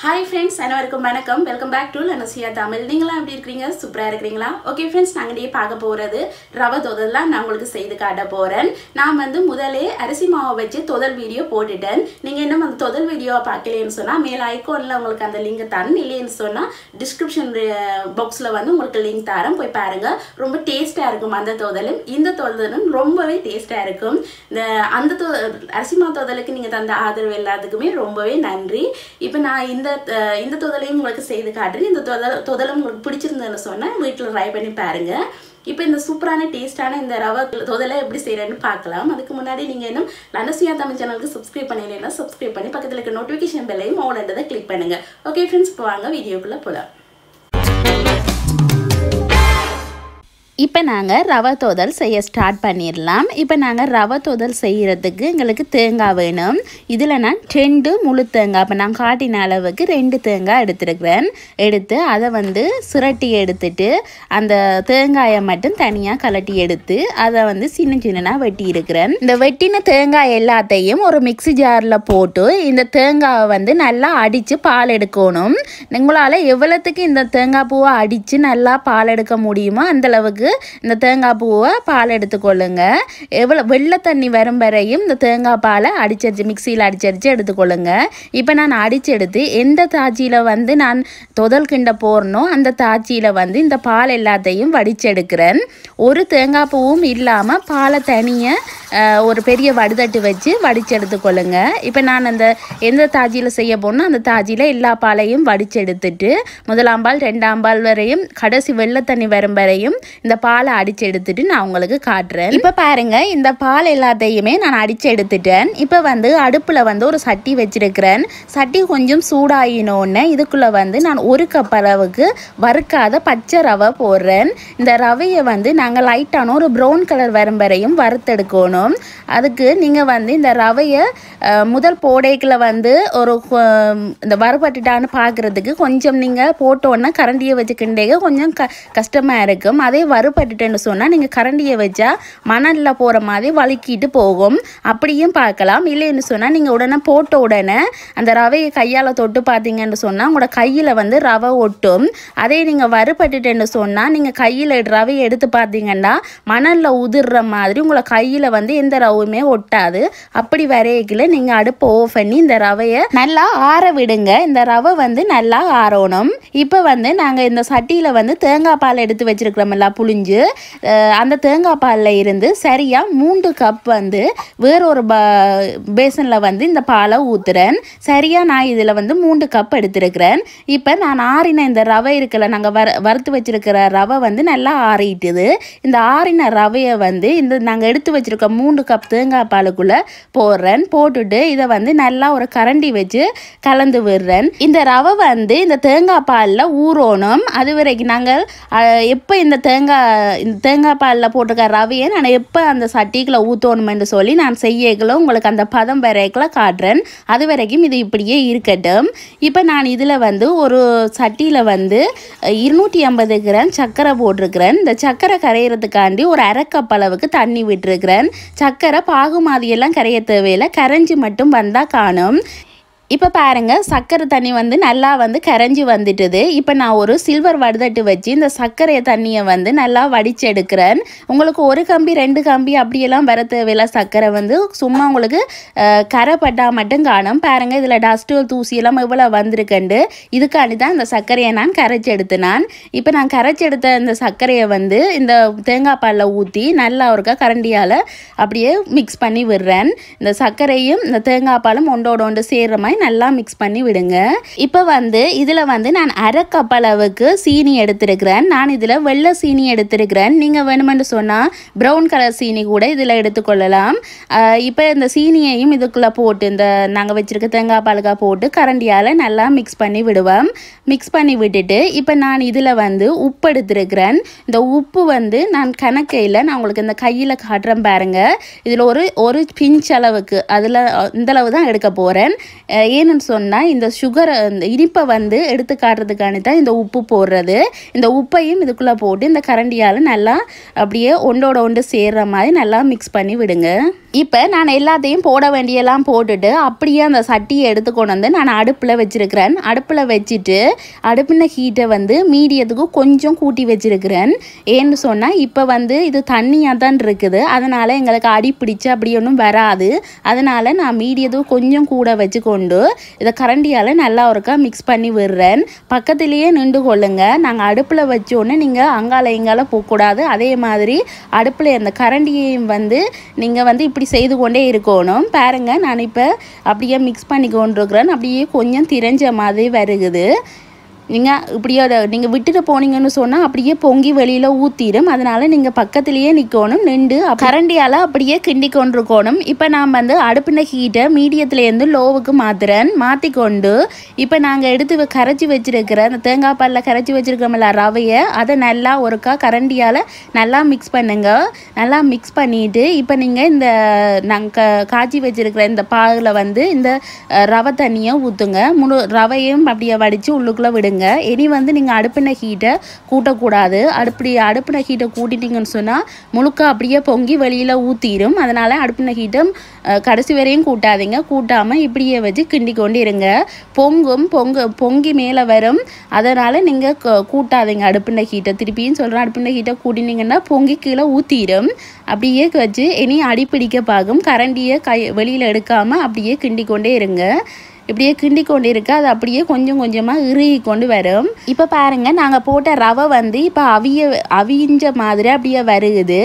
hi friends அனைவருக்கும் வணக்கம் welcome back to லனசியா தமிழ் நீங்களாம் எப்படி இருக்கீங்க சூப்பராக இருக்கிறீங்களா ஓகே ஃப்ரெண்ட்ஸ் நாங்கள் டே பார்க்க போகிறது ரவை தொதல்லாம் நான் உங்களுக்கு செய்து காட்ட போகிறேன் நான் வந்து முதலே அரிசி மாவை வச்சு தொதல் வீடியோ போட்டுட்டேன் நீங்கள் இன்னும் அந்த தொதல் வீடியோவை பார்க்கலன்னு சொன்னால் மேலே ஐக்கோனில் உங்களுக்கு அந்த லிங்க் தரணும் இல்லைன்னு சொன்னால் டிஸ்கிரிப்ஷன் பாக்ஸில் வந்து உங்களுக்கு லிங்க் தரேன் போய் பாருங்கள் ரொம்ப டேஸ்ட்டாக இருக்கும் அந்த தொதலும் இந்த தொதலும் ரொம்பவே டேஸ்ட்டாக இருக்கும் இந்த அந்த தொ அரிசி மா தொதலுக்கு நீங்கள் தந்த ஆதரவு எல்லாத்துக்குமே ரொம்பவே நன்றி இப்போ நான் இந்த இந்த இந்த தொதலையும் உங்களுக்கு செய்து காட்டுறேன் இந்த தொத தொதலும் உங்களுக்கு பிடிச்சிருந்ததுன்னு சொன்னால் வீட்டில் ட்ரை பண்ணி பாருங்கள் இப்போ இந்த சூப்பரான டேஸ்ட்டான இந்த ரவை தொதலை எப்படி செய்கிறேன்னு பார்க்கலாம் அதுக்கு முன்னாடி நீங்கள் இன்னும் லனசியா தமிழ் சேனலுக்கு சப்ஸ்கிரைப் பண்ணிடலாம் சப்ஸ்கிரைப் பண்ணி பக்கத்தில் இருக்க நோட்டிஃபிகேஷன் பெல்லையும் ஆல் கிளிக் பண்ணுங்கள் ஓகே ஃப்ரெண்ட்ஸ் இப்போ வாங்க வீடியோக்குள்ளே போகலாம் இப்போ நாங்கள் ரவை தோதல் செய்ய ஸ்டார்ட் பண்ணிடலாம் இப்போ நாங்கள் ரவை தோதல் செய்கிறதுக்கு எங்களுக்கு தேங்காய் வேணும் இதில் நான் ரெண்டு முழு தேங்காய் இப்போ நான் காட்டின அளவுக்கு ரெண்டு தேங்காய் எடுத்துருக்கிறேன் எடுத்து அதை வந்து சுரட்டி எடுத்துட்டு அந்த தேங்காயை மட்டும் தனியாக கலட்டி எடுத்து அதை வந்து சின்ன சின்னனாக வெட்டி இருக்கிறேன் இந்த வெட்டின தேங்காய் எல்லாத்தையும் ஒரு மிக்சி ஜாரில் போட்டு இந்த தேங்காவை வந்து நல்லா அடித்து பால் எடுக்கணும் உங்களால் எவ்வளோத்துக்கு இந்த தேங்காய் பூவை அடித்து நல்லா பால் எடுக்க முடியுமோ அந்தளவுக்கு பிறகு இந்த தேங்காய் பூவை பால் எடுத்துக்கொள்ளுங்க எவ்வளோ வெள்ளை தண்ணி வரும் வரையும் இந்த தேங்காய் பாலை அடிச்சரிச்சு மிக்சியில் அடிச்சரிச்சு எடுத்துக்கொள்ளுங்க இப்போ நான் அடித்து எடுத்து எந்த தாச்சியில் வந்து நான் தொதல் கிண்ட போடணும் அந்த தாச்சியில் வந்து இந்த பால் எல்லாத்தையும் வடிச்செடுக்கிறேன் ஒரு தேங்காய் பூவும் இல்லாமல் பாலை தனியாக ஒரு பெரிய வடுதட்டு வச்சு வடித்து எடுத்துக்கொள்ளுங்க இப்போ நான் அந்த எந்த தாஜியில் செய்ய போனால் அந்த தாஜியில் எல்லா பாலையும் வடிச்சு எடுத்துட்டு முதலாம் பால் ரெண்டாம் பால் வரையும் கடைசி வெள்ளை தண்ணி வரும் வரையும் இந்த பாலை அடித்து எடுத்துட்டு நான் உங்களுக்கு காட்டுறேன் இப்போ பாருங்கள் இந்த பால் எல்லாத்தையுமே நான் அடித்து எடுத்துட்டேன் இப்போ வந்து அடுப்பில் வந்து ஒரு சட்டி வச்சிருக்கிறேன் சட்டி கொஞ்சம் சூடாகினோன்னே இதுக்குள்ளே வந்து நான் ஒரு கப் அளவுக்கு வறுக்காத பச்சை ரவை போடுறேன் இந்த ரவையை வந்து நாங்கள் லைட்டான ஒரு ப்ரௌன் கலர் வரும் வரையும் வறுத்தெடுக்கணும் போகிறோம் அதுக்கு நீங்கள் வந்து இந்த ரவையை முதல் போடைக்கில் வந்து ஒரு இந்த வறுபட்டுட்டான்னு பார்க்குறதுக்கு கொஞ்சம் நீங்கள் போட்டோன்னா கரண்டியை வச்சுக்கிண்டே கொஞ்சம் க கஷ்டமாக இருக்கும் அதே வறுபட்டுட்டேன்னு சொன்னால் நீங்கள் கரண்டியை வச்சா மணலில் போகிற மாதிரி வழுக்கிட்டு போகும் அப்படியும் பார்க்கலாம் இல்லைன்னு சொன்னால் நீங்கள் உடனே போட்ட உடனே அந்த ரவையை கையால் தொட்டு பார்த்தீங்கன்னு சொன்னால் உங்களோட கையில் வந்து ரவை ஒட்டும் அதே நீங்கள் வறுபட்டுட்டேன்னு சொன்னால் நீங்கள் கையில் ரவையை எடுத்து பார்த்தீங்கன்னா மணலில் உதிர்ற மாதிரி உங்களை கையில் வந்து வந்து எந்த ரவுமே ஒட்டாது அப்படி வரையில நீங்கள் அடுப்பை ஓஃப் பண்ணி இந்த ரவையை நல்லா ஆற விடுங்க இந்த ரவை வந்து நல்லா ஆறணும் இப்போ வந்து நாங்கள் இந்த சட்டியில் வந்து தேங்காய் பால் எடுத்து வச்சுருக்கிறோமில்ல புளிஞ்சு அந்த தேங்காய் பாலில் இருந்து சரியாக மூன்று கப் வந்து வேறொரு ப பேசனில் வந்து இந்த பாலை ஊத்துறேன் சரியாக நான் இதில் வந்து மூன்று கப் எடுத்துருக்கிறேன் இப்போ நான் ஆறின இந்த ரவை இருக்கல நாங்கள் வர வறுத்து வச்சிருக்கிற ரவை வந்து நல்லா ஆறிட்டுது இந்த ஆறின ரவையை வந்து இந்த நாங்கள் எடுத்து வச்சிருக்க மூணு கப் தேங்காய் பாலுக்குள்ளே போடுறேன் போட்டுட்டு இதை வந்து நல்லா ஒரு கரண்டி வச்சு கலந்து விடுறேன் இந்த ரவை வந்து இந்த தேங்காய் பாலில் ஊறணும் அது வரைக்கும் நாங்கள் எப்போ இந்த தேங்காய் இந்த தேங்காய் பாலில் போட்டிருக்க ரவையை நான் எப்போ அந்த ஊற்றணும் என்று சொல்லி நான் செய்யக்குள்ள உங்களுக்கு அந்த பதம் வரைக்குள்ள காட்டுறேன் அது வரைக்கும் இது இப்படியே இருக்கட்டும் இப்போ நான் இதில் வந்து ஒரு சட்டியில் வந்து இருநூற்றி ஐம்பது கிராம் சர்க்கரை போட்டிருக்கிறேன் இந்த சர்க்கரை கரையிறதுக்காண்டி ஒரு அரைக்கப் அளவுக்கு தண்ணி விட்டுருக்கிறேன் சக்கரை பாகுமாதியெல்லாம் கரைய தேவையில்லை கரைஞ்சி மட்டும் வந்தால் காணும் இப்போ பாருங்கள் சர்க்கரை தண்ணி வந்து நல்லா வந்து கரைஞ்சி வந்துட்டுது இப்போ நான் ஒரு சில்வர் வடுதட்டு வச்சு இந்த சர்க்கரை தண்ணியை வந்து நல்லா வடிச்செடுக்கிறேன் உங்களுக்கு ஒரு கம்பி ரெண்டு கம்பி அப்படியெல்லாம் வர தேவையில்லை சர்க்கரை வந்து சும்மா உங்களுக்கு கரைப்பட்டால் மட்டும் காணும் பாருங்கள் இதில் டஸ்ட்டு தூசியெல்லாம் இவ்வளோ வந்திருக்கண்டு இதுக்காண்டி தான் இந்த சர்க்கரையை நான் கரைச்சி எடுத்தினான் இப்போ நான் கரைச்சி எடுத்த இந்த சர்க்கரையை வந்து இந்த தேங்காய் பாலில் ஊற்றி நல்லா இருக்கா கரண்டியால் அப்படியே மிக்ஸ் பண்ணி விடுறேன் இந்த சர்க்கரையும் இந்த தேங்காய் பாலும் ஒன்றோட ஒன்று சேர்கிற மாதிரி நல்லா மிக்ஸ் பண்ணி விடுங்க இப்போ வந்து இதில் வந்து நான் அரை கப் அளவுக்கு சீனி எடுத்துருக்கிறேன் நான் இதில் வெள்ளை சீனி எடுத்துருக்கிறேன் நீங்கள் வேணுமென்று சொன்னால் ப்ரௌன் கலர் சீனி கூட இதில் எடுத்துக்கொள்ளலாம் இப்போ இந்த சீனியையும் இதுக்குள்ளே போட்டு இந்த நாங்கள் வச்சுருக்க தேங்காய் பழுக்கா போட்டு கரண்டியால் நல்லா மிக்ஸ் பண்ணி விடுவோம் மிக்ஸ் பண்ணி விட்டுட்டு இப்போ நான் இதில் வந்து உப்பு எடுத்திருக்கிறேன் இந்த உப்பு வந்து நான் கணக்கையில் நான் உங்களுக்கு இந்த கையில் காட்டுறேன் பாருங்கள் இதில் ஒரு ஒரு பிஞ்ச் அளவுக்கு அதில் இந்தளவு தான் எடுக்க போகிறேன் ஏன்னு சொன்னால் இந்த சுகரை இந்த இனிப்பை வந்து எடுத்து காட்டுறதுக்கான தான் இந்த உப்பு போடுறது இந்த உப்பையும் இதுக்குள்ளே போட்டு இந்த கரண்டியால் நல்லா அப்படியே ஒன்றோட ஒன்று சேர்கிற மாதிரி நல்லா மிக்ஸ் பண்ணி விடுங்க இப்போ நான் எல்லாத்தையும் போட வேண்டியெல்லாம் போட்டுட்டு அப்படியே அந்த சட்டியை எடுத்து கொண்டு வந்து நான் அடுப்பில் வச்சுருக்கிறேன் அடுப்பில் வச்சுட்டு அடுப்பின ஹீட்டை வந்து மீடியத்துக்கு கொஞ்சம் கூட்டி வச்சுருக்கிறேன் ஏன்னு சொன்னால் இப்போ வந்து இது தண்ணியாக தான் இருக்குது அதனால் எங்களுக்கு அடி பிடிச்சி அப்படி ஒன்றும் வராது அதனால் நான் மீடியத்துக்கு கொஞ்சம் கூட வச்சு கொண்டு போது இதை கரண்டியால் நல்லா ஒருக்கா மிக்ஸ் பண்ணி விடுறேன் பக்கத்துலேயே நின்று கொள்ளுங்க நாங்கள் அடுப்பில் வச்சோன்னே நீங்கள் அங்கால இங்கால போகக்கூடாது அதே மாதிரி அடுப்பில் இருந்த கரண்டியையும் வந்து நீங்கள் வந்து இப்படி செய்து கொண்டே இருக்கணும் பாருங்கள் நான் இப்போ அப்படியே மிக்ஸ் பண்ணி கொண்டிருக்கிறேன் அப்படியே கொஞ்சம் திரைஞ்ச மாதிரி வருகுது நீங்கள் அதை நீங்கள் விட்டுட்டு போனீங்கன்னு சொன்னால் அப்படியே பொங்கி வெளியில் ஊற்றிடும் அதனால் நீங்கள் பக்கத்துலேயே நிற்கணும் நின்று கரண்டியால் அப்படியே கிண்டி கொண்டிருக்கணும் இப்போ நாம் வந்து அடுப்பின ஹீட்டை மீடியத்துலேருந்து லோவுக்கு மாத்திரன் மாற்றி கொண்டு இப்போ நாங்கள் எடுத்து கரைச்சி வச்சுருக்கிற அந்த தேங்காய் பாலில் கரைச்சி வச்சுருக்கோம்ல ரவையை அதை நல்லா ஒருக்கா கரண்டியால் நல்லா மிக்ஸ் பண்ணுங்கள் நல்லா மிக்ஸ் பண்ணிவிட்டு இப்போ நீங்கள் இந்த நாங்கள் காய்ச்சி வச்சுருக்கிற இந்த பாகில் வந்து இந்த ரவை தண்ணியை ஊற்றுங்க முழு ரவையும் அப்படியே வடித்து உள்ளுக்குள்ளே விடுங்க விட்டுருங்க இனி வந்து நீங்கள் அடுப்பின ஹீட்டை கூட்டக்கூடாது அடுப்படி அடுப்பின ஹீட்டை கூட்டிட்டிங்கன்னு சொன்னால் முழுக்க அப்படியே பொங்கி வெளியில் ஊற்றிடும் அதனால் அடுப்பின ஹீட்டும் கடைசி வரையும் கூட்டாதீங்க கூட்டாமல் இப்படியே வச்சு கிண்டி கொண்டு இருங்க பொங்கும் பொங்க பொங்கி மேலே வரும் அதனால் நீங்கள் கூட்டாதீங்க அடுப்பின ஹீட்டை திருப்பியும் சொல்கிறேன் அடுப்பின ஹீட்டை கூட்டினீங்கன்னா பொங்கி கீழே ஊற்றிடும் அப்படியே வச்சு இனி அடிப்பிடிக்க பார்க்கும் கரண்டியை கை வெளியில் எடுக்காமல் அப்படியே கிண்டி கொண்டே இருங்க இப்படியே கிண்டி கொண்டு இருக்கு அது அப்படியே கொஞ்சம் கொஞ்சமாக இறுகி கொண்டு வரும் இப்போ பாருங்கள் நாங்கள் போட்ட ரவை வந்து இப்போ அவிய அவிஞ்ச மாதிரி அப்படியே வருகுது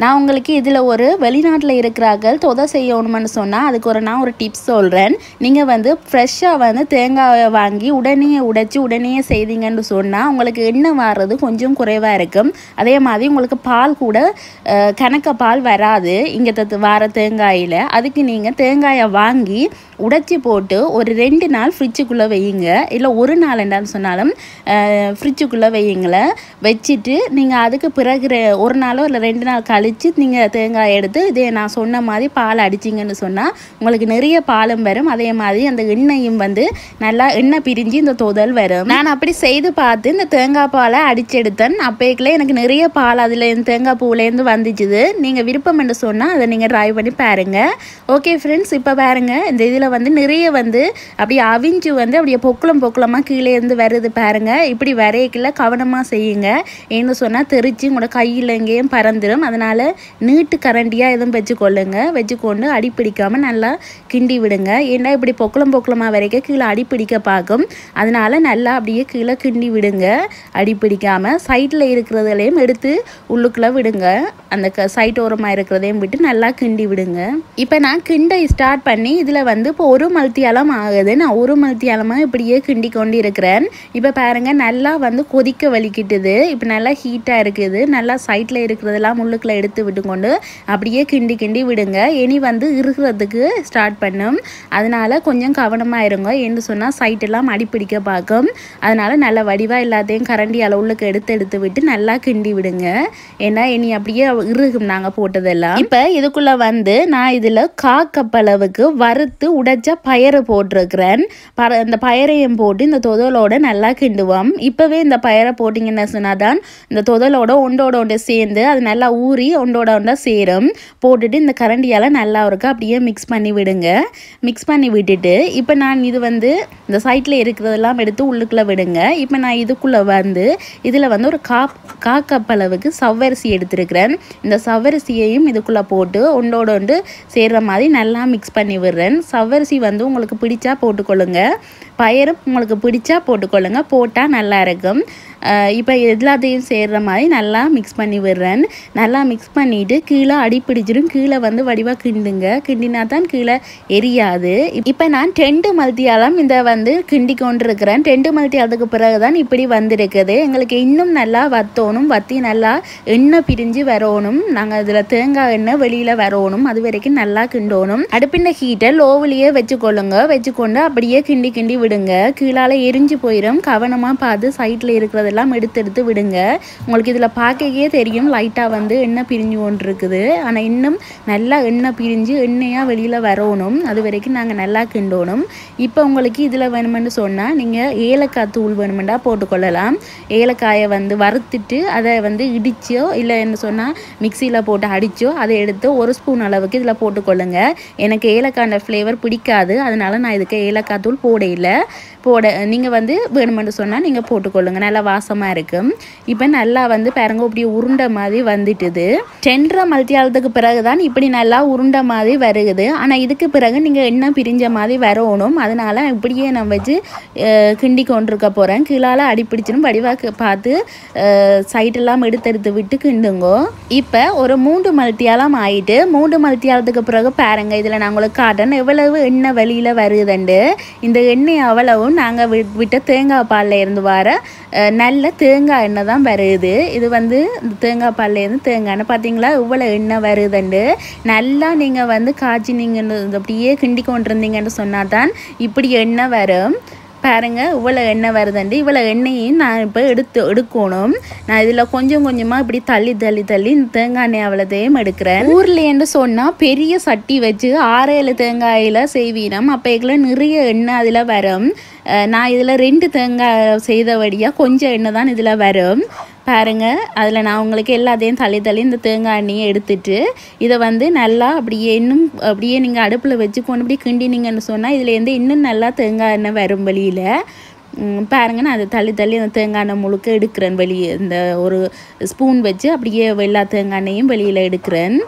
நான் உங்களுக்கு இதில் ஒரு வெளிநாட்டில் இருக்கிறார்கள் தொதை செய்யணுமென்னு சொன்னால் அதுக்கு ஒரு நான் ஒரு டிப்ஸ் சொல்கிறேன் நீங்கள் வந்து ஃப்ரெஷ்ஷாக வந்து தேங்காயை வாங்கி உடனே உடைச்சி உடனே செய்தீங்கன்னு சொன்னால் உங்களுக்கு எண்ணெய் வர்றது கொஞ்சம் குறைவாக இருக்கும் அதே மாதிரி உங்களுக்கு பால் கூட கணக்க பால் வராது இங்கே வார தேங்காயில் அதுக்கு நீங்கள் தேங்காயை வாங்கி உடைச்சி போட்டு ஒரு ஒரு ரெண்டு நாள் ஃப்ரிட்ஜுக்குள்ளே வையுங்க இல்லை ஒரு நாள் என்னான்னு சொன்னாலும் ஃப்ரிட்ஜுக்குள்ளே வையுங்களேன் வச்சுட்டு நீங்கள் அதுக்கு பிறகு ஒரு நாளோ இல்லை ரெண்டு நாள் கழித்து நீங்கள் தேங்காய் எடுத்து இதே நான் சொன்ன மாதிரி பால் அடிச்சிங்கன்னு சொன்னால் உங்களுக்கு நிறைய பாலும் வரும் அதே மாதிரி அந்த எண்ணெயும் வந்து நல்லா எண்ணெய் பிரிஞ்சு இந்த தொதல் வரும் நான் அப்படி செய்து பார்த்து இந்த தேங்காய் பாலை அடிச்செடுத்தேன் அப்போக்குள்ளே எனக்கு நிறைய பால் அதில் தேங்காய் பூவிலேருந்து வந்துச்சுது நீங்கள் விருப்பம் என்று சொன்னால் அதை நீங்கள் ட்ரை பண்ணி பாருங்கள் ஓகே ஃப்ரெண்ட்ஸ் இப்போ பாருங்கள் இந்த இதில் வந்து நிறைய வந்து அப்படியே அவிஞ்சு வந்து அப்படியே பொக்குளம் பொக்குளமாக கீழே இருந்து வருது பாருங்கள் இப்படி வரையக்கில் கவனமாக செய்யுங்க ஏன்னு சொன்னால் தெரிச்சு உங்களோட கையில் எங்கேயும் பறந்துடும் அதனால் நீட்டு கரண்டியாக எதுவும் வச்சுக்கொள்ளுங்க வச்சுக்கொண்டு கொண்டு அடிப்பிடிக்காமல் நல்லா கிண்டி விடுங்க ஏன்னா இப்படி பொக்குளம் பொக்குளமாக வரைக்கும் கீழே அடி பிடிக்க பார்க்கும் அதனால் நல்லா அப்படியே கீழே கிண்டி விடுங்க அடிப்பிடிக்காமல் சைட்டில் இருக்கிறதுலையும் எடுத்து உள்ளுக்குள்ளே விடுங்க அந்த க சைட் ஓரமாக இருக்கிறதையும் விட்டு நல்லா கிண்டி விடுங்க இப்போ நான் கிண்டை ஸ்டார்ட் பண்ணி இதில் வந்து இப்போ ஒரு மல்த்தியாலாம் ஆகுது நான் ஒரு மணித்தியாலமாக இப்படியே கிண்டி கொண்டு இருக்கிறேன் இப்போ பாருங்கள் நல்லா வந்து கொதிக்க வலிக்கிட்டுது இப்போ நல்லா ஹீட்டாக இருக்குது நல்லா சைட்டில் இருக்கிறதெல்லாம் முள்ளுக்குள்ளே எடுத்து விட்டுக்கொண்டு அப்படியே கிண்டி கிண்டி விடுங்க இனி வந்து இருக்கிறதுக்கு ஸ்டார்ட் பண்ணும் அதனால் கொஞ்சம் கவனமாக இருங்க என்று சொன்னால் சைட்டெல்லாம் அடிப்பிடிக்க பார்க்கும் அதனால் நல்லா வடிவாக எல்லாத்தையும் கரண்டி அளவுக்கு எடுத்து எடுத்து விட்டு நல்லா கிண்டி விடுங்க ஏன்னா இனி அப்படியே இறுகும் நாங்கள் போட்டதெல்லாம் இப்போ இதுக்குள்ளே வந்து நான் இதில் காக்கப்பளவுக்கு வறுத்து உடைச்ச பயறு போட்டு போட்டிருக்கிறேன் ப இந்த பயரையும் போட்டு இந்த தொதலோட நல்லா கிண்டுவோம் இப்போவே இந்த பயரை போட்டிங்கன்னு சொன்னால் தான் இந்த தொதலோட ஒன்றோட ஒன்று சேர்ந்து அது நல்லா ஊறி ஒன்றோட ஒன்றா சேரும் போட்டுட்டு இந்த கரண்டியால் நல்லா இருக்கு அப்படியே மிக்ஸ் பண்ணி விடுங்க மிக்ஸ் பண்ணி விட்டுட்டு இப்போ நான் இது வந்து இந்த சைட்டில் இருக்கிறதெல்லாம் எடுத்து உள்ளுக்குள்ளே விடுங்க இப்போ நான் இதுக்குள்ளே வந்து இதில் வந்து ஒரு கா கா கப் அளவுக்கு சவ்வரிசி எடுத்துருக்கிறேன் இந்த சவ்வரிசியையும் இதுக்குள்ளே போட்டு ஒன்றோட ஒன்று சேர்கிற மாதிரி நல்லா மிக்ஸ் பண்ணி விடுறேன் சவ்வரிசி வந்து உங்களுக்கு பிடிச்ச பிடிச்சா போட்டுக்கொள்ளுங்க பயிறு உங்களுக்கு பிடிச்சா போட்டுக்கொள்ளுங்க போட்டால் நல்லா இருக்கும் இப்போ எல்லாத்தையும் சேர்கிற மாதிரி நல்லா மிக்ஸ் பண்ணி விடுறேன் நல்லா மிக்ஸ் பண்ணிவிட்டு கீழே அடி பிடிச்சிடும் கீழே வந்து வடிவாக கிண்டுங்க கிண்டினா தான் கீழே எரியாது இப்போ நான் டெண்டு மல்த்தியாலம் இதை வந்து கிண்டி கொண்டிருக்கிறேன் டென்ட்டு மல்த்தியாலத்துக்கு பிறகு தான் இப்படி வந்திருக்குது எங்களுக்கு இன்னும் நல்லா வத்தோணும் வத்தி நல்லா எண்ணெய் பிரிஞ்சு வரணும் நாங்கள் இதில் தேங்காய் எண்ணெய் வெளியில் வரணும் அது வரைக்கும் நல்லா கிண்டோணும் அடுப்பின் ஹீட்டை லோவிலேயே வச்சுக்கொள்ளுங்க வச்சு கொண்டு அப்படியே கிண்டி கிண்டி விடுங்க கீழால் எரிஞ்சு போயிடும் கவனமாக பார்த்து சைட்டில் இருக்கிறதெல்லாம் எடுத்து எடுத்து விடுங்க உங்களுக்கு இதில் பார்க்கவே தெரியும் லைட்டாக வந்து எண்ணெய் பிரிஞ்சு கொண்டு இருக்குது ஆனால் இன்னும் நல்லா எண்ணெய் பிரிஞ்சு எண்ணெயாக வெளியில் வரணும் அது வரைக்கும் நாங்கள் நல்லா கிண்டோணும் இப்போ உங்களுக்கு இதில் வேணுமென்னு சொன்னால் நீங்கள் ஏலக்காய் தூள் வேணுமெண்டா போட்டுக்கொள்ளலாம் ஏலக்காயை வந்து வறுத்துட்டு அதை வந்து இடிச்சோ இல்லை என்ன சொன்னால் மிக்சியில போட்டு அடிச்சோ அதை எடுத்து ஒரு ஸ்பூன் அளவுக்கு இதில் போட்டுக்கொள்ளுங்க எனக்கு ஏலக்காய் ஃப்ளேவர் பிடிக்காது அதனால நான் நான் இதுக்கு ஏலக்காய் தூள் போடையில் போட நீங்கள் வந்து வேணுமென்று சொன்னால் நீங்கள் போட்டுக்கொள்ளுங்க நல்லா வாசமாக இருக்கும் இப்போ நல்லா வந்து பாருங்க இப்படி உருண்டை மாதிரி வந்துட்டுது டென்ரை மல்த்தியாலத்துக்கு பிறகு தான் இப்படி நல்லா உருண்டை மாதிரி வருகுது ஆனால் இதுக்கு பிறகு நீங்கள் என்ன பிரிஞ்ச மாதிரி வரணும் அதனால் இப்படியே நான் வச்சு கிண்டி கொண்டிருக்க போகிறேன் கீழால் அடிப்பிடிச்சிடும் வடிவாக பார்த்து சைட்டெல்லாம் எடுத்தெடுத்து விட்டு கிண்டுங்கோ இப்போ ஒரு மூன்று மல்த்தியாலம் ஆயிட்டு மூன்று மல்த்தியாலத்துக்கு பிறகு பாருங்கள் இதில் நான் உங்களுக்கு காட்டுறேன் எவ்வளவு எண்ணெய் வழியில் வருது தண்டு இந்த எண்ணெய் அவ்வளவும் நாங்கள் வி விட்ட தேங்காய் பாலில் இருந்து வர நல்ல தேங்காய் எண்ணெய் தான் வருது இது வந்து தேங்காய் பாலில் இருந்து தேங்காய் எண்ணெய் பார்த்தீங்களா இவ்வளோ எண்ணெய் வருதுண்டு நல்லா நீங்கள் வந்து காய்ச்சி நீங்கள் அப்படியே கிண்டி கொண்டிருந்தீங்கன்னு சொன்னால் தான் இப்படி எண்ணெய் வரும் பாருங்கள் இவ்வளோ எண்ணெய் வருதுண்டு இவ்வளோ எண்ணெயையும் நான் இப்போ எடுத்து எடுக்கணும் நான் இதில் கொஞ்சம் கொஞ்சமாக இப்படி தள்ளி தள்ளி தள்ளி தேங்காய் எண்ணெய் அவ்வளோதையும் எடுக்கிறேன் என்று சொன்னால் பெரிய சட்டி வச்சு ஆறு ஏழு தேங்காயில் செய்வீனம் அப்போ எங்களை நிறைய எண்ணெய் அதில் வரும் நான் இதில் ரெண்டு தேங்காய் செய்தபடியாக கொஞ்சம் எண்ணெய் தான் இதில் வரும் பாருங்கள் அதில் நான் உங்களுக்கு எல்லாத்தையும் தள்ளி தள்ளி இந்த தேங்காய் எண்ணெயை எடுத்துட்டு இதை வந்து நல்லா அப்படியே இன்னும் அப்படியே நீங்கள் அடுப்பில் வச்சு கொண்டு இப்படி கிண்டினீங்கன்னு சொன்னால் இதுலேருந்து இன்னும் நல்லா தேங்காய் எண்ணெய் வரும் வழியில் பாருங்க நான் அதை தள்ளி தள்ளி அந்த தேங்காய் எண்ணெய் முழுக்க எடுக்கிறேன் வெளியே இந்த ஒரு ஸ்பூன் வச்சு அப்படியே எல்லா தேங்காய் எண்ணெயும் வெளியில் எடுக்கிறேன்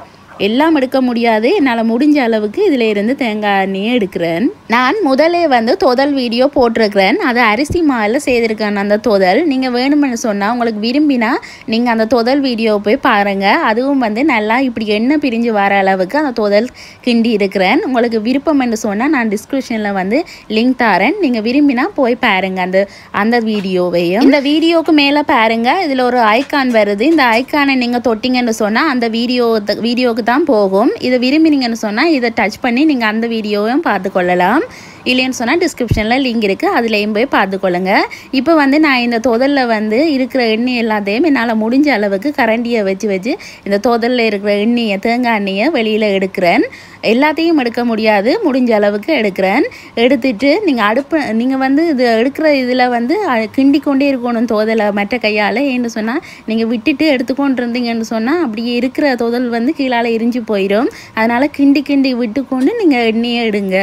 எல்லாம் எடுக்க முடியாது என்னால் முடிஞ்ச அளவுக்கு இதில் இருந்து தேங்காய் எண்ணெயே எடுக்கிறேன் நான் முதலே வந்து தொதல் வீடியோ போட்டிருக்கிறேன் அது அரிசி மாவில் செய்திருக்கேன் அந்த தொதல் நீங்கள் வேணுமென்னு சொன்னால் உங்களுக்கு விரும்பினா நீங்கள் அந்த தொதல் வீடியோ போய் பாருங்கள் அதுவும் வந்து நல்லா இப்படி எண்ணெய் பிரிஞ்சு வர அளவுக்கு அந்த தொதல் கிண்டி இருக்கிறேன் உங்களுக்கு விருப்பம் என்று சொன்னால் நான் டிஸ்கிரிப்ஷனில் வந்து லிங்க் தரேன் நீங்கள் விரும்பினா போய் பாருங்கள் அந்த அந்த வீடியோவையும் இந்த வீடியோவுக்கு மேலே பாருங்கள் இதில் ஒரு ஐக்கான் வருது இந்த ஐக்கானை நீங்கள் தொட்டிங்கன்னு சொன்னால் அந்த வீடியோ வீடியோவுக்கு தான் போகும் இதை விரும்பினீங்கன்னு சொன்னால் இதை டச் பண்ணி நீங்கள் அந்த வீடியோவும் பார்த்து கொள்ளலாம் இல்லைன்னு சொன்னால் டிஸ்கிரிப்ஷனில் லிங்க் இருக்குது அதுலேயும் போய் பார்த்துக்கொள்ளுங்க இப்போ வந்து நான் இந்த தொதலில் வந்து இருக்கிற எண்ணெய் எல்லாத்தையும் என்னால் முடிஞ்ச அளவுக்கு கரண்டியை வச்சு வச்சு இந்த தொதலில் இருக்கிற எண்ணெயை தேங்காய் எண்ணெயை வெளியில் எடுக்கிறேன் எல்லாத்தையும் எடுக்க முடியாது முடிஞ்ச அளவுக்கு எடுக்கிறேன் எடுத்துட்டு நீங்கள் அடுப்பு நீங்கள் வந்து இது எடுக்கிற இதில் வந்து கிண்டி கொண்டே இருக்கணும் தோதலை மற்ற கையால் ஏன்னு சொன்னால் நீங்கள் விட்டுட்டு எடுத்துக்கொண்டு இருந்தீங்கன்னு சொன்னால் அப்படியே இருக்கிற தோதல் வந்து கீழால் எரிஞ்சு போயிடும் அதனால் கிண்டி கிண்டி விட்டுக்கொண்டு நீங்கள் எண்ணெயை எடுங்க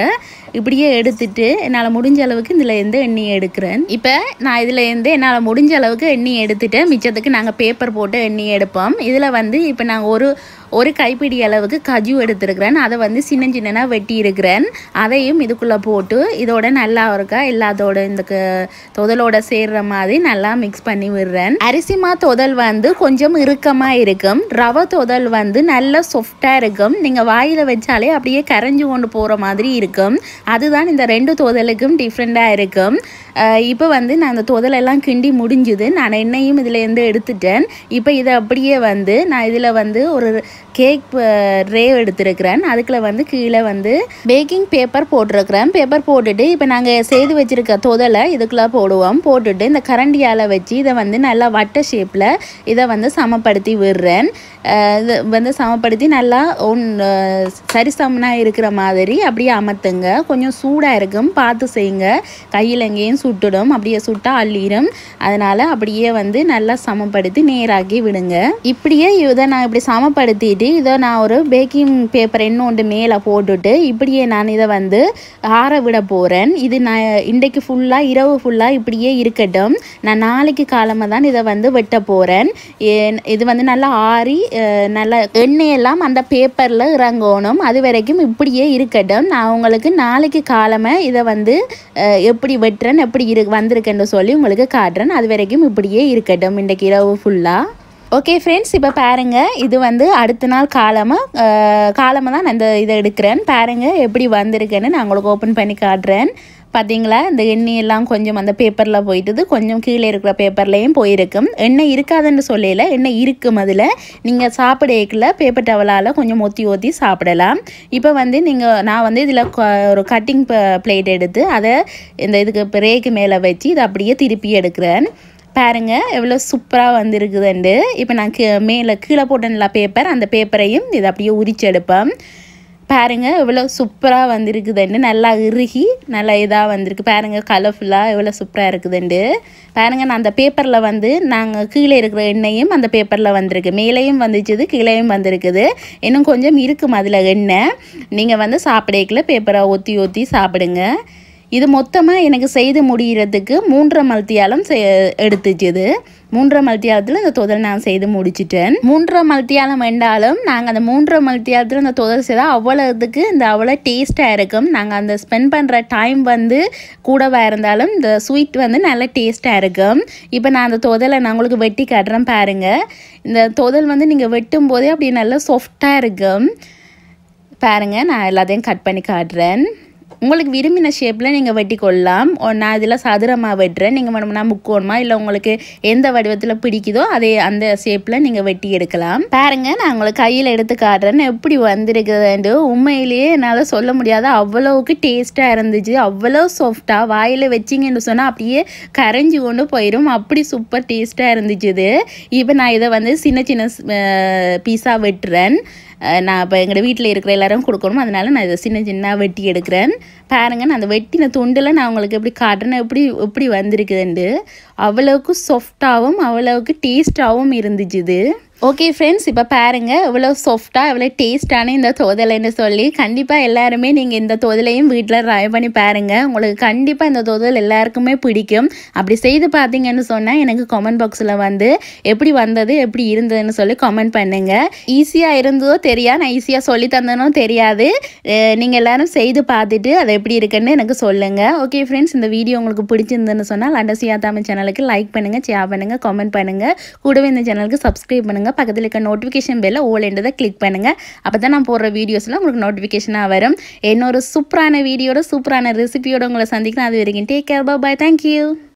இப்படியே எடுத்துட்டு என்னால் முடிஞ்ச அளவுக்கு இதில் இருந்து எண்ணெயை எடுக்கிறேன் இப்போ நான் இதில் இருந்து என்னால் முடிஞ்ச அளவுக்கு எண்ணெயை எடுத்துட்டு மிச்சத்துக்கு நாங்கள் பேப்பர் போட்டு எண்ணெயை எடுப்போம் இதில் வந்து இப்போ நாங்கள் ஒரு ஒரு கைப்பிடி அளவுக்கு கஜு எடுத்துருக்கிறேன் அதை வந்து சின்ன சின்னனாக வெட்டி இருக்கிறேன் அதையும் இதுக்குள்ளே போட்டு இதோட நல்லா இருக்கா எல்லாத்தோட இந்த தொதலோட சேர்ற மாதிரி நல்லா மிக்ஸ் பண்ணி விடுறேன் அரிசிமா தொதல் வந்து கொஞ்சம் இறுக்கமாக இருக்கும் ரவை தொதல் வந்து நல்லா சாஃப்டாக இருக்கும் நீங்கள் வாயில் வச்சாலே அப்படியே கரைஞ்சி கொண்டு போகிற மாதிரி இருக்கும் அதுதான் இந்த ரெண்டு தொதலுக்கும் டிஃப்ரெண்ட்டாக இருக்கும் இப்போ வந்து நான் அந்த தொதலெல்லாம் கிண்டி முடிஞ்சுது நான் எண்ணெயும் இதுலேருந்து எடுத்துட்டேன் இப்போ இதை அப்படியே வந்து நான் இதில் வந்து ஒரு கேக் ரே எடுத்துருக்கிறேன் அதுக்குள்ள வந்து கீழே வந்து பேக்கிங் பேப்பர் போட்டிருக்கிறேன் பேப்பர் போட்டுட்டு இப்போ நாங்கள் செய்து வச்சுருக்க தொதலை இதுக்குள்ளே போடுவோம் போட்டுட்டு இந்த கரண்டியால் வச்சு இதை வந்து நல்லா வட்ட ஷேப்பில் இதை வந்து சமப்படுத்தி விடுறேன் இது வந்து சமப்படுத்தி நல்லா ஒன் சரிசமனாக இருக்கிற மாதிரி அப்படியே அமர்த்துங்க கொஞ்சம் சூடாக இருக்கும் பார்த்து செய்யுங்க கையில் எங்கேயும் சுட்டுடும் அப்படியே சுட்டால் அள்ளிடும் அதனால் அப்படியே வந்து நல்லா சமப்படுத்தி நேராக்கி விடுங்க இப்படியே இதை நான் இப்படி சமப்படுத்தி ஊற்றிட்டு இதை நான் ஒரு பேக்கிங் பேப்பர் இன்னும் ஒன்று மேலே போட்டுட்டு இப்படியே நான் இதை வந்து ஆற விட போகிறேன் இது நான் இன்றைக்கு ஃபுல்லாக இரவு ஃபுல்லாக இப்படியே இருக்கட்டும் நான் நாளைக்கு காலமாக தான் இதை வந்து வெட்ட போகிறேன் இது வந்து நல்லா ஆறி நல்லா எண்ணெயெல்லாம் அந்த பேப்பரில் இறங்கணும் அது வரைக்கும் இப்படியே இருக்கட்டும் நான் உங்களுக்கு நாளைக்கு காலமாக இதை வந்து எப்படி வெட்டுறேன் எப்படி இரு வந்திருக்கேன்னு சொல்லி உங்களுக்கு காட்டுறேன் அது வரைக்கும் இப்படியே இருக்கட்டும் இன்றைக்கு இரவு ஃபுல்லாக ஓகே ஃப்ரெண்ட்ஸ் இப்போ பாருங்கள் இது வந்து அடுத்த நாள் காலமாக காலமாக தான் நான் இந்த இதை எடுக்கிறேன் பாருங்கள் எப்படி வந்திருக்கேன்னு நான் உங்களுக்கு ஓப்பன் பண்ணி காட்டுறேன் பார்த்தீங்களா இந்த எண்ணெய் எல்லாம் கொஞ்சம் அந்த பேப்பரில் போயிட்டுது கொஞ்சம் கீழே இருக்கிற பேப்பர்லேயும் போயிருக்கும் எண்ணெய் இருக்காதுன்னு சொல்லல எண்ணெய் இருக்கும் அதில் நீங்கள் சாப்பிடக்குள்ள பேப்பர் டவலால் கொஞ்சம் ஒத்தி ஊற்றி சாப்பிடலாம் இப்போ வந்து நீங்கள் நான் வந்து இதில் ஒரு கட்டிங் பிளேட் எடுத்து அதை இந்த இதுக்கு ரேக்கு மேலே வச்சு இதை அப்படியே திருப்பி எடுக்கிறேன் பாருங்கள் எவ்வளோ சூப்பராக வந்திருக்குதுண்டு இப்போ நான் மேலே கீழே போட்டேன்ல பேப்பர் அந்த பேப்பரையும் இதை அப்படியே உரிச்சு எடுப்பேன் பாருங்கள் எவ்வளோ சூப்பராக வந்திருக்குதுண்டு நல்லா இறுகி நல்லா இதாக வந்திருக்கு பாருங்கள் கலர்ஃபுல்லாக எவ்வளோ சூப்பராக இருக்குதுண்டு பாருங்கள் நான் அந்த பேப்பரில் வந்து நாங்கள் கீழே இருக்கிற எண்ணெயும் அந்த பேப்பரில் வந்திருக்கு மேலேயும் வந்துச்சுது கீழேயும் வந்திருக்குது இன்னும் கொஞ்சம் இருக்கும் அதில் எண்ணெய் நீங்கள் வந்து சாப்பிடக்கல பேப்பரை ஊற்றி ஊற்றி சாப்பிடுங்க இது மொத்தமாக எனக்கு செய்து முடிகிறதுக்கு மூன்றரை மல்த்தியாலம் எடுத்துச்சுது மூன்றரை மல்த்தியாலத்தில் இந்த தொதல் நான் செய்து முடிச்சிட்டேன் மூன்றரை மல்த்தியாலம் வேண்டாலும் நாங்கள் அந்த மூன்றரை மல்தியாலத்தில் இந்த தொதல் செய்தால் அவ்வளோத்துக்கு இந்த அவ்வளோ டேஸ்ட்டாக இருக்கும் நாங்கள் அந்த ஸ்பெண்ட் பண்ணுற டைம் வந்து கூடவாக இருந்தாலும் இந்த ஸ்வீட் வந்து நல்ல டேஸ்ட்டாக இருக்கும் இப்போ நான் அந்த தொதலை நான் உங்களுக்கு வெட்டி காட்டுறேன் பாருங்கள் இந்த தொதல் வந்து நீங்கள் வெட்டும் போதே அப்படி நல்லா சாஃப்டாக இருக்கும் பாருங்கள் நான் எல்லாத்தையும் கட் பண்ணி காட்டுறேன் உங்களுக்கு விரும்பின ஷேப்பில் நீங்கள் வெட்டி கொள்ளலாம் நான் இதில் சதுரமாக வெட்டுறேன் நீங்கள் வேணும்னா முக்கோணமா இல்லை உங்களுக்கு எந்த வடிவத்தில் பிடிக்குதோ அதே அந்த ஷேப்பில் நீங்கள் வெட்டி எடுக்கலாம் பாருங்கள் நான் உங்களுக்கு கையில் எடுத்து காட்டுறேன் எப்படி வந்திருக்குதுன்ட்டு உண்மையிலேயே என்னால் சொல்ல முடியாது அவ்வளோவுக்கு டேஸ்ட்டாக இருந்துச்சு அவ்வளோ சாஃப்டாக வாயில் வச்சிங்கன்னு சொன்னால் அப்படியே கரைஞ்சி கொண்டு போயிடும் அப்படி சூப்பர் டேஸ்ட்டாக இருந்துச்சு இது இப்போ நான் இதை வந்து சின்ன சின்ன பீஸாக வெட்டுறேன் நான் இப்போ எங்கள் வீட்டில் இருக்கிற எல்லாரும் கொடுக்கணும் அதனால் நான் இதை சின்ன சின்ன வெட்டி எடுக்கிறேன் பாருங்க நான் அந்த வெட்டின துண்டில் நான் உங்களுக்கு எப்படி காட்டுறேன் எப்படி எப்படி வந்திருக்குதுண்டு அவ்வளோக்கு சாஃப்டாகவும் அவ்வளோக்கு டேஸ்ட்டாகவும் இருந்துச்சு இது ஓகே ஃப்ரெண்ட்ஸ் இப்போ பாருங்கள் இவ்வளோ சாஃப்டாக இவ்வளோ டேஸ்ட்டான இந்த தோதலைன்னு சொல்லி கண்டிப்பாக எல்லாருமே நீங்கள் இந்த தோதலையும் வீட்டில் ட்ரை பண்ணி பாருங்கள் உங்களுக்கு கண்டிப்பாக இந்த தோதல் எல்லாருக்குமே பிடிக்கும் அப்படி செய்து பார்த்தீங்கன்னு சொன்னால் எனக்கு கமெண்ட் பாக்ஸில் வந்து எப்படி வந்தது எப்படி இருந்ததுன்னு சொல்லி கமெண்ட் பண்ணுங்கள் ஈஸியாக இருந்ததோ தெரியாது நான் ஈஸியாக சொல்லி தந்தனோ தெரியாது நீங்கள் எல்லோரும் செய்து பார்த்துட்டு அது எப்படி இருக்குன்னு எனக்கு சொல்லுங்கள் ஓகே ஃப்ரெண்ட்ஸ் இந்த வீடியோ உங்களுக்கு பிடிச்சிருந்ததுன்னு சொன்னால் லண்டசியா தமிழ் சேனலுக்கு லைக் பண்ணுங்கள் ஷேர் பண்ணுங்கள் கமெண்ட் பண்ணுங்கள் கூடவே இந்த சேனலுக்கு சப்ஸ்கிரைப் பண்ணுங்கள் பக்கத்தில் இருக்க நோட்டிஃபிகேஷன் பெல்ல ஓலன்றதை கிளிக் பண்ணுங்க அப்போ தான் நான் போடுற வீடியோஸ்லாம் உங்களுக்கு நோட்டிஃபிகேஷனாக வரும் இன்னொரு சூப்பரான வீடியோட சூப்பரான ரெசிபியோட உங்களை சந்திக்கிறேன் அது வரைக்கும் டேக் கேர் பாய் தேங்க்யூ